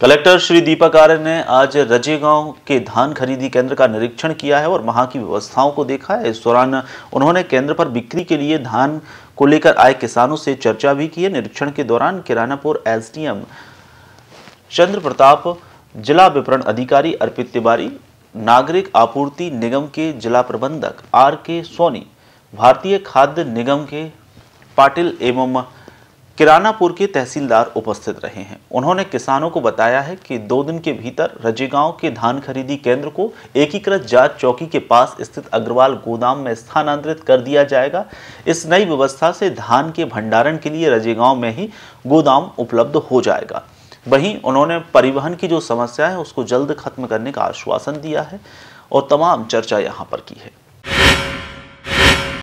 collector Shri दीपक आर्य ने आज रजे के धान खरीदी केंद्र का निरीक्षण किया है और वहां की व्यवस्थाओं को देखा है इस दौरान उन्होंने केंद्र पर बिक्री के लिए धान को लेकर आए किसानों से चर्चा भी की है निरीक्षण के दौरान किरानापुर एस चंद्र प्रताप जिला विपणन अधिकारी अर्पित तिवारी नागरिक आपूर्ति निगम के जिला प्रबंधक आर के सोनी भारतीय खाद्य निगम के पाटिल एवं किरानापुर के तहसीलदार उपस्थित रहे हैं उन्होंने किसानों को बताया है कि दो दिन के भीतर रजेगांव के धान खरीदी केंद्र को एकीकृत जांच चौकी के पास स्थित अग्रवाल गोदाम में स्थानांतरित कर दिया जाएगा इस नई व्यवस्था से धान के भंडारण के लिए रजेगांव में ही गोदाम उपलब्ध हो जाएगा वहीं उन्होंने परिवहन की जो समस्या है उसको जल्द खत्म करने का आश्वासन दिया है और तमाम चर्चा यहाँ पर की है